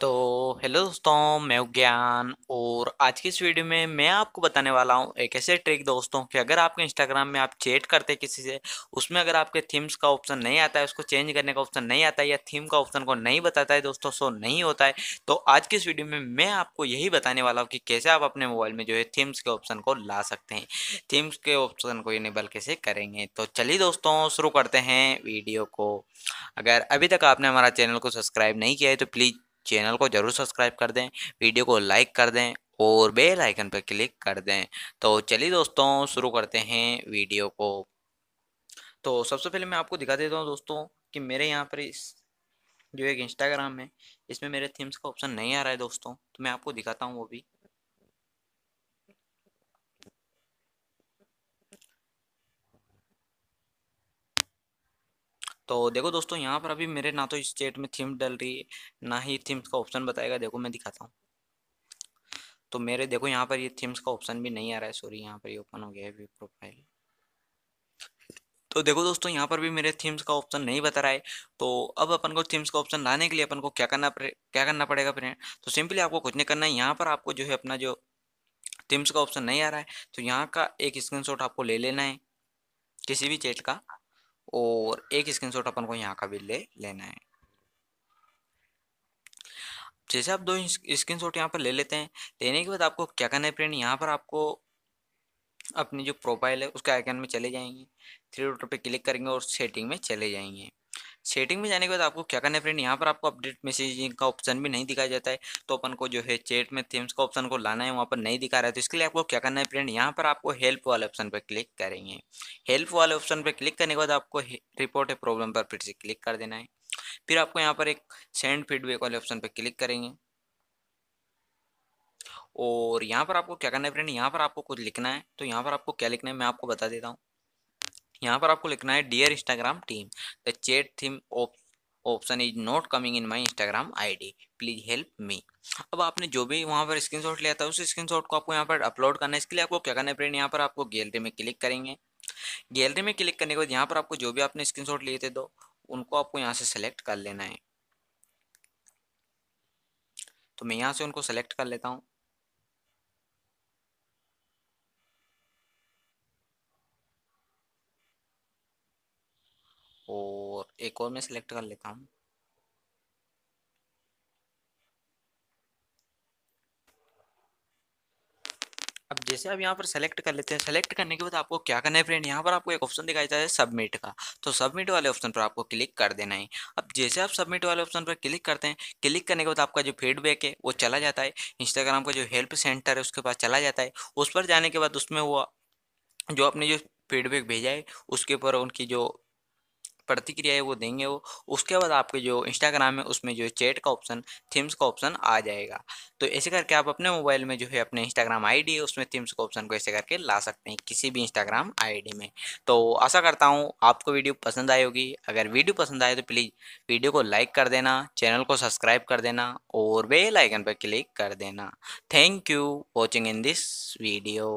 तो हेलो दोस्तों मैं उज्ञान और आज की इस वीडियो में मैं आपको बताने वाला हूं एक ऐसे ट्रिक दोस्तों कि अगर आपके इंस्टाग्राम में आप चैट करते हैं किसी से उसमें अगर आपके थीम्स का ऑप्शन नहीं आता है उसको चेंज करने का ऑप्शन नहीं आता है या थीम का ऑप्शन को नहीं बताता है दोस्तों सो नहीं होता है तो आज की इस वीडियो में मैं आपको यही बताने वाला हूँ कि कैसे आप अपने मोबाइल में जो है थीम्स के ऑप्शन को ला सकते हैं थीम्स के ऑप्शन को इनेबल कैसे करेंगे तो चलिए दोस्तों शुरू करते हैं वीडियो को अगर अभी तक आपने हमारा चैनल को सब्सक्राइब नहीं किया है तो प्लीज़ चैनल को ज़रूर सब्सक्राइब कर दें वीडियो को लाइक कर दें और बेल आइकन पर क्लिक कर दें तो चलिए दोस्तों शुरू करते हैं वीडियो को तो सबसे पहले मैं आपको दिखा देता हूँ दोस्तों कि मेरे यहाँ पर इस जो एक इंस्टाग्राम है इसमें मेरे थीम्स का ऑप्शन नहीं आ रहा है दोस्तों तो मैं आपको दिखाता हूँ वो भी तो देखो दोस्तों यहाँ पर अभी मेरे ना तो इस में थीम डल रही है ना ही थीम्स का ऑप्शन बताएगा देखो मैं दिखाता हूँ तो मेरे देखो यहाँ पर ये थीम्स का ऑप्शन भी नहीं आ रहा है सॉरी यहाँ पर ये ओपन हो गया है प्रोफाइल तो देखो दोस्तों यहाँ पर भी मेरे थीम्स का ऑप्शन नहीं बता रहा है तो अब अपन को थीम्स का ऑप्शन लाने के लिए अपन को क्या करना पड़े क्या करना पड़ेगा फिर तो सिंपली आपको कुछ नहीं करना है यहाँ पर आपको जो है अपना जो थीम्स का ऑप्शन नहीं आ रहा है तो यहाँ का एक स्क्रीन आपको ले लेना है किसी भी चेट का और एक शॉट अपन को यहाँ का भी ले लेना है जैसे आप दो स्क्रीन शॉट यहाँ पर ले लेते हैं लेने के बाद आपको क्या करना है फ्रेंड यहाँ पर आपको अपनी जो प्रोफाइल है उसके आइकन में चले जाएंगे थ्री डॉट पे क्लिक करेंगे और सेटिंग में चले जाएंगे सेटिंग में जाने के बाद आपको क्या करना है फ्रेंड यहाँ पर आपको अपडेट मैसेजिंग का ऑप्शन भी नहीं दिखाया जाता है तो अपन को जो है चैट में थीम्स का ऑप्शन को लाना है वहाँ पर नहीं दिखा रहा है तो इसके लिए आपको क्या करना है फ्रेंड यहाँ पर आपको हेल्प वाले ऑप्शन पर क्लिक करेंगे हेल्प वाले ऑप्शन पर क्लिक करने के बाद आपको रिपोर्ट है प्रॉब्लम पर फिर से क्लिक कर देना है फिर आपको यहाँ पर एक सेंड फीडबैक वाले ऑप्शन पर क्लिक करेंगे और यहाँ पर आपको क्या करना है फ्रेंड यहाँ पर आपको कुछ लिखना है तो यहाँ पर आपको क्या लिखना है मैं आपको बता देता हूँ यहाँ पर आपको लिखना है dear Instagram team the chat theme option is not coming in my Instagram I D please help me अब आपने जो भी वहाँ पर स्क्रीन शॉट लिया था उस स्क्रीन शॉट को आपको यहाँ पर अपलोड करना है इसके लिए आपको क्या करना है फ्रेंड यहाँ पर आपको गैलरी में क्लिक करेंगे गैलरी में क्लिक करने के बाद यहाँ पर आपको जो भी आपने स्क्रीन लिए थे दो उनको आपको यहाँ से सेलेक्ट कर लेना है तो मैं यहाँ से उनको सेलेक्ट कर लेता हूँ और एक और मैं सिलेक्ट कर लेता हूँ अब जैसे आप यहाँ पर सेलेक्ट कर लेते हैं सेलेक्ट करने के बाद आपको क्या करना है फ्रेंड यहाँ पर आपको एक ऑप्शन दिखाई जाता है सबमिट का तो सबमिट वाले ऑप्शन पर आपको क्लिक कर देना है अब जैसे आप सबमिट वाले ऑप्शन पर क्लिक करते हैं क्लिक करने के बाद आपका जो फीडबैक है वो चला जाता है इंस्टाग्राम का जो हेल्प सेंटर है उसके पास चला जाता है उस पर जाने के बाद उसमें वो जो आपने जो फीडबैक भेजा है उसके ऊपर उनकी जो प्रतिक्रिया है वो देंगे वो उसके बाद आपके जो इंस्टाग्राम है उसमें जो चैट का ऑप्शन थीम्स का ऑप्शन आ जाएगा तो ऐसे करके आप अपने मोबाइल में जो है अपने इंस्टाग्राम आईडी है उसमें थीम्स का ऑप्शन को ऐसे करके ला सकते हैं किसी भी इंस्टाग्राम डी में तो आशा करता हूँ आपको वीडियो पसंद आई होगी अगर वीडियो पसंद आए तो प्लीज़ वीडियो को लाइक कर देना चैनल को सब्सक्राइब कर देना और बेल आइकन पर क्लिक कर देना thank you watching in this video